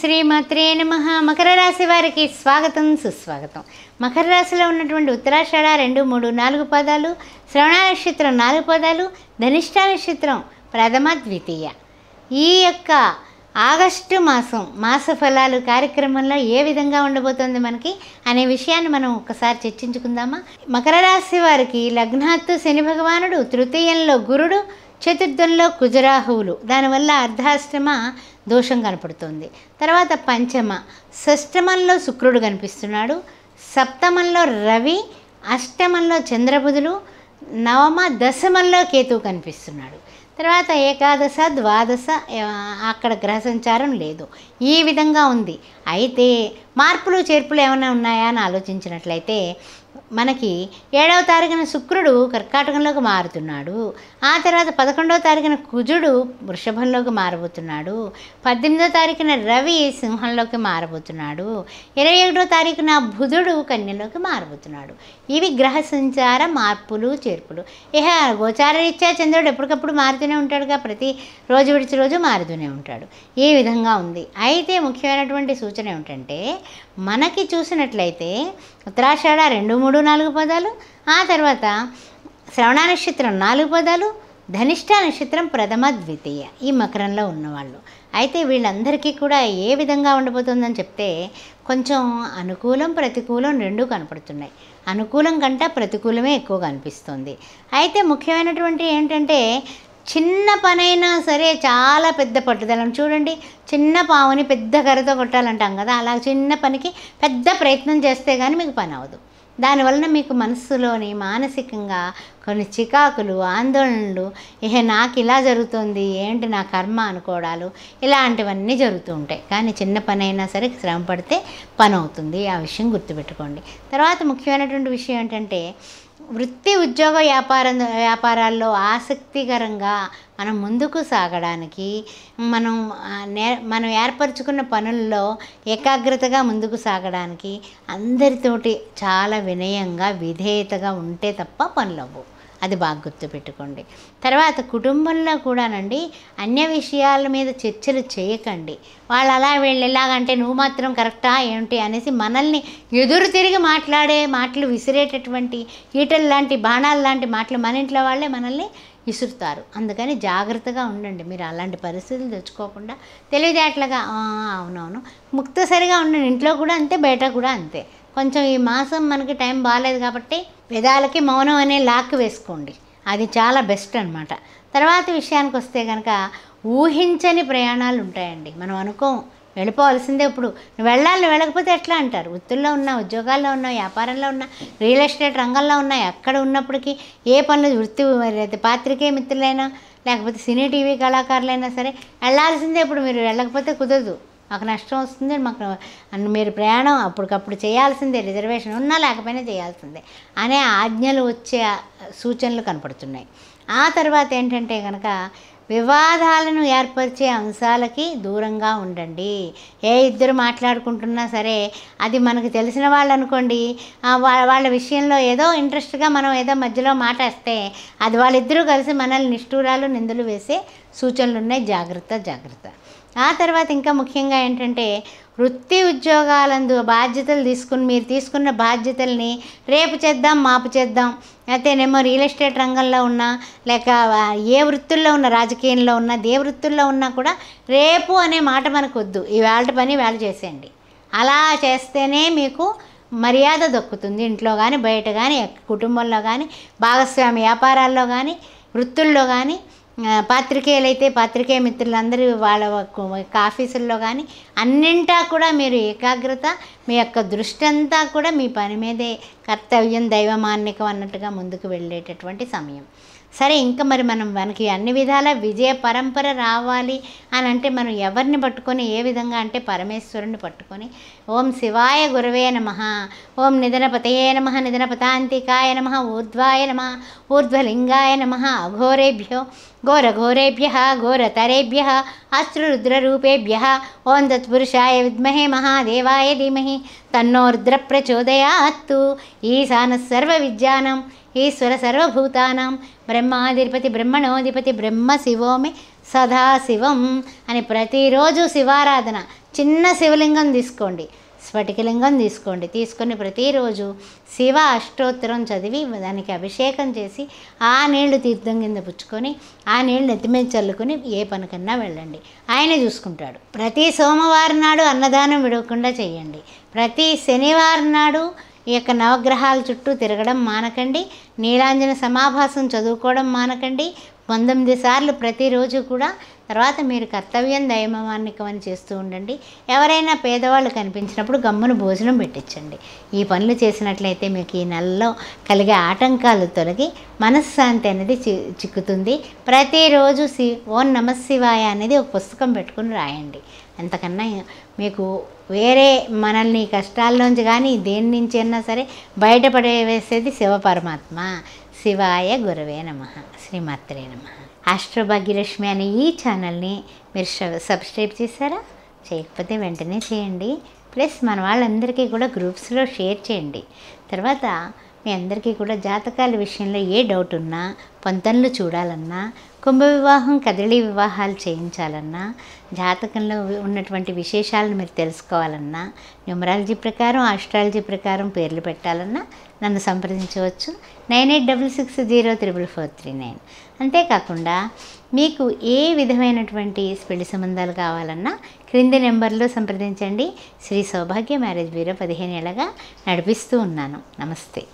శ్రీ మాత్రే నమ మకర రాశి వారికి స్వాగతం సుస్వాగతం మకర రాశిలో ఉన్నటువంటి ఉత్తరాషాఢ రెండు మూడు నాలుగు పదాలు శ్రవణ నక్షత్రం నాలుగు పదాలు ధనిష్ట నక్షత్రం ప్రథమ ద్వితీయ ఈ యొక్క ఆగస్టు మాసం మాస ఫలాలు కార్యక్రమంలో ఏ విధంగా ఉండబోతోంది మనకి అనే విషయాన్ని మనం ఒకసారి చర్చించుకుందామా మకర రాశి వారికి లగ్నాత్తు శని భగవానుడు తృతీయంలో గురుడు చతుర్థంలో కుజరాహువులు దానివల్ల అర్ధాశ్రమ దోషం కనపడుతుంది తర్వాత పంచమ షష్టమంలో శుక్రుడు కనిపిస్తున్నాడు సప్తమంలో రవి అష్టమంలో చంద్రబుధులు నవమ దశమంలో కేతువు కనిపిస్తున్నాడు తర్వాత ఏకాదశ ద్వాదశ అక్కడ గ్రహ సంచారం లేదు ఈ విధంగా ఉంది అయితే మార్పులు చేర్పులు ఏమైనా ఉన్నాయా అని ఆలోచించినట్లయితే మనకి ఏడవ తారీఖున శుక్రుడు కర్కాటకంలోకి మారుతున్నాడు ఆ తర్వాత పదకొండవ తారీఖున కుజుడు వృషభంలోకి మారబోతున్నాడు పద్దెనిమిదో తారీఖున రవి సింహంలోకి మారబోతున్నాడు ఇరవై ఒకటో తారీఖున బుధుడు కన్యలోకి మారబోతున్నాడు ఇవి గ్రహ సంచార మార్పులు చేర్పులు ఇహ గోచార రీత్యా చంద్రుడు ఎప్పటికప్పుడు మారుతూనే ఉంటాడుగా ప్రతి రోజు విడిచి రోజు మారుతూనే ఉంటాడు ఈ విధంగా ఉంది అయితే ముఖ్యమైనటువంటి సూచన ఏమిటంటే మనకి చూసినట్లయితే ఉత్తరాషాఢ రెండు మూడు నాలుగు పదాలు ఆ తర్వాత శ్రవణ నక్షత్రం నాలుగు పదాలు ధనిష్ట నక్షత్రం ప్రథమ ద్వితీయ ఈ మకరంలో ఉన్నవాళ్ళు అయితే వీళ్ళందరికీ కూడా ఏ విధంగా ఉండబోతుందని చెప్తే కొంచెం అనుకూలం ప్రతికూలం రెండూ కనపడుతున్నాయి అనుకూలం కంట ప్రతికూలమే ఎక్కువ కనిపిస్తుంది అయితే ముఖ్యమైనటువంటి ఏంటంటే చిన్న పనైనా సరే చాలా పెద్ద పట్టుదలను చూడండి చిన్న పావుని పెద్ద కర్రతో కొట్టాలంటాం కదా అలా చిన్న పనికి పెద్ద ప్రయత్నం చేస్తే కానీ మీకు పని అవ్వదు దానివలన మీకు మనస్సులోని మానసికంగా కొన్ని చికాకులు ఆందోళనలు ఇహ నాకు ఇలా జరుగుతుంది ఏంటి నా కర్మ అనుకోవడాలు ఇలాంటివన్నీ జరుగుతూ ఉంటాయి కానీ చిన్న పని అయినా సరే శ్రమ పడితే పని అవుతుంది ఆ విషయం గుర్తుపెట్టుకోండి తర్వాత ముఖ్యమైనటువంటి విషయం ఏంటంటే వృత్తి ఉద్యోగ వ్యాపార వ్యాపారాల్లో ఆసక్తికరంగా మనం ముందుకు సాగడానికి మనం నే మనం ఏర్పరచుకున్న పనుల్లో ఏకాగ్రతగా ముందుకు సాగడానికి అందరితోటి చాలా వినయంగా విధేయతగా ఉంటే తప్ప పనులవ్వు అది బాగా గుర్తుపెట్టుకోండి తర్వాత కుటుంబంలో కూడానండి అన్య విషయాల మీద చర్చలు చేయకండి వాళ్ళు అలా వీళ్ళు ఎలాగంటే నువ్వు మాత్రం కరెక్టా ఏమిటి అనేసి మనల్ని ఎదురు తిరిగి మాట్లాడే మాటలు విసిరేటటువంటి ఈటలు లాంటి బాణాలు లాంటి మాటలు మన ఇంట్లో వాళ్ళే మనల్ని విసురుతారు అందుకని జాగ్రత్తగా ఉండండి మీరు అలాంటి పరిస్థితులు తెచ్చుకోకుండా తెలివితేటలుగా అవునవును ముక్తసరిగా ఉండండి ఇంట్లో కూడా అంతే బయట కూడా అంతే కొంచెం ఈ మాసం మనకి టైం బాగాలేదు కాబట్టి పెదాలకి మౌనం అనే లాక్ వేసుకోండి అది చాలా బెస్ట్ అనమాట తర్వాత విషయానికి వస్తే కనుక ఊహించని ప్రయాణాలు ఉంటాయండి మనం అనుకోం వెళ్ళిపోవాల్సిందే ఇప్పుడు నువ్వు వెళ్ళాలి వెళ్ళకపోతే ఎట్లా అంటారు వృత్తుల్లో ఉన్నా ఉద్యోగాల్లో ఉన్నా వ్యాపారంలో ఉన్నా రియల్ ఎస్టేట్ రంగంలో ఉన్నా ఎక్కడ ఉన్నప్పటికీ ఏ పనులు వృత్తి పాత్రికే మిత్రులైనా లేకపోతే సినీ టీవీ కళాకారులైనా సరే వెళ్ళాల్సిందే ఇప్పుడు మీరు వెళ్ళకపోతే కుదరదు మాకు నష్టం వస్తుంది మాకు మీరు ప్రయాణం అప్పటికప్పుడు చేయాల్సిందే రిజర్వేషన్ ఉన్నా లేకపోయినా చేయాల్సిందే అనే ఆజ్ఞలు వచ్చే సూచనలు కనపడుతున్నాయి ఆ తర్వాత ఏంటంటే కనుక వివాదాలను ఏర్పరిచే అంశాలకి దూరంగా ఉండండి ఏ ఇద్దరు మాట్లాడుకుంటున్నా సరే అది మనకు తెలిసిన వాళ్ళు అనుకోండి వాళ్ళ విషయంలో ఏదో ఇంట్రెస్ట్గా మనం ఏదో మధ్యలో వస్తే అది వాళ్ళిద్దరూ కలిసి మనల్ని నిష్ఠూరాలు నిందలు వేసే సూచనలు ఉన్నాయి జాగ్రత్త జాగ్రత్త ఆ తర్వాత ఇంకా ముఖ్యంగా ఏంటంటే వృత్తి ఉద్యోగాలందు బాధ్యతలు తీసుకుని మీరు తీసుకున్న బాధ్యతల్ని రేపు చేద్దాం మాపు చేద్దాం అయితేనేమో రియల్ ఎస్టేట్ రంగంలో ఉన్నా లేక ఏ వృత్తుల్లో ఉన్న రాజకీయంలో ఉన్నా ఏ వృత్తుల్లో ఉన్నా కూడా రేపు అనే మాట మనకు వద్దు ఈ వేళ పని వేళ చేసేయండి అలా చేస్తేనే మీకు మర్యాద దక్కుతుంది ఇంట్లో కానీ బయట కానీ కుటుంబంలో కానీ భాగస్వామి వ్యాపారాల్లో కానీ వృత్తుల్లో కానీ పాత్రికేయులైతే పాత్రికేయ మిత్రులందరూ వాళ్ళ ఆఫీసుల్లో కానీ అన్నింటా కూడా మీరు ఏకాగ్రత మీ యొక్క దృష్టి అంతా కూడా మీ పని మీదే కర్తవ్యం దైవమాన్యకం అన్నట్టుగా ముందుకు వెళ్ళేటటువంటి సమయం సరే ఇంకా మరి మనం మనకి అన్ని విధాల విజయ పరంపర రావాలి అని అంటే మనం ఎవరిని పట్టుకొని ఏ విధంగా అంటే పరమేశ్వరుని పట్టుకొని ఓం శివాయ గురవే నమ ఓం నిధనపతయే నమ నిధనపతాంతికాయ నమ ఊర్ధ్వాయ నమ ఊర్ధ్వలింగాయ నమ అఘోరేభ్యో ఘోరఘోరేభ్య ఘోరతరేభ్య అశ్రురుద్రూపేభ్య ఓం తత్పురుషాయ విద్మహే మహాదేవాయ ధీమహి ప్రచోదయాత్తు ఈశాన విజ్ఞానం ఈశ్వర సర్వభూతానం బ్రహ్మాధిపతి బ్రహ్మణోధిపతి బ్రహ్మ శివోమి సదాశివం అని ప్రతిరోజు శివారాధన చిన్న శివలింగం తీసుకోండి స్ఫటికలింగం తీసుకోండి తీసుకొని ప్రతిరోజు శివ అష్టోత్తరం చదివి దానికి అభిషేకం చేసి ఆ నీళ్లు తీర్థం కింద పుచ్చుకొని ఆ నీళ్లు నెత్తిమీద చల్లుకొని ఏ పనికన్నా వెళ్ళండి ఆయన చూసుకుంటాడు ప్రతి సోమవారం నాడు అన్నదానం విడవకుండా చేయండి ప్రతి శనివారం నాడు ఈ యొక్క నవగ్రహాల చుట్టూ తిరగడం మానకండి నీలాంజన సమాభాసం చదువుకోవడం మానకండి పంతొమ్మిది సార్లు ప్రతిరోజు కూడా తర్వాత మీరు కర్తవ్యం దైవమాన్నికమని చేస్తూ ఉండండి ఎవరైనా పేదవాళ్ళు కనిపించినప్పుడు గమ్మును భోజనం పెట్టించండి ఈ పనులు చేసినట్లయితే మీకు ఈ నెలలో కలిగే ఆటంకాలు తొలగి మనశ్శాంతి అనేది చిక్కుతుంది ప్రతిరోజు సి ఓం నమశివాయ అనేది ఒక పుస్తకం పెట్టుకుని రాయండి అంతకన్నా మీకు వేరే మనల్ని కష్టాల్లోంచి కానీ దేని నుంచి అయినా సరే బయటపడేసేది శివ పరమాత్మ శివాయ గురవే నమ శ్రీమాత్రే నమ ఆస్ట్రో భాగ్యలక్ష్మి అనే ఈ ఛానల్ని మీరు సబ్స్క్రైబ్ చేశారా చేయకపోతే వెంటనే చేయండి ప్లస్ మన వాళ్ళందరికీ కూడా గ్రూప్స్లో షేర్ చేయండి తర్వాత మీ అందరికీ కూడా జాతకాల విషయంలో ఏ డౌట్ ఉన్నా పొంతన్లు చూడాలన్నా కుంభ వివాహం కదలి వివాహాలు చేయించాలన్నా జాతకంలో ఉన్నటువంటి విశేషాలను మీరు తెలుసుకోవాలన్నా న్యూమరాలజీ ప్రకారం ఆస్ట్రాలజీ ప్రకారం పేర్లు పెట్టాలన్నా నన్ను సంప్రదించవచ్చు nine eight double six zero triple four three nine అంతేకాకుండా మీకు ఏ విధమైనటువంటి పెళ్లి సంబంధాలు కావాలన్నా క్రింది నెంబర్లో సంప్రదించండి శ్రీ సౌభాగ్య మ్యారేజ్ బ్యూరో పదిహేను ఏళ్ళగా నడిపిస్తూ ఉన్నాను నమస్తే